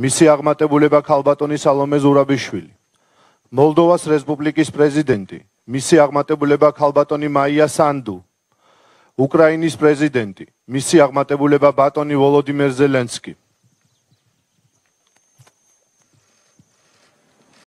მისი აღმატებულება ხალბატონი სალომე ზურაბიშვილი მოლდოვას რესპუბლიკის პრეზიდენტი მისი აღმატებულება ხალბატონი მაია სანდუ უკრაინის პრეზიდენტი მისი აღმატებულება ბატონი ვოლოდიმერ ზელენსკი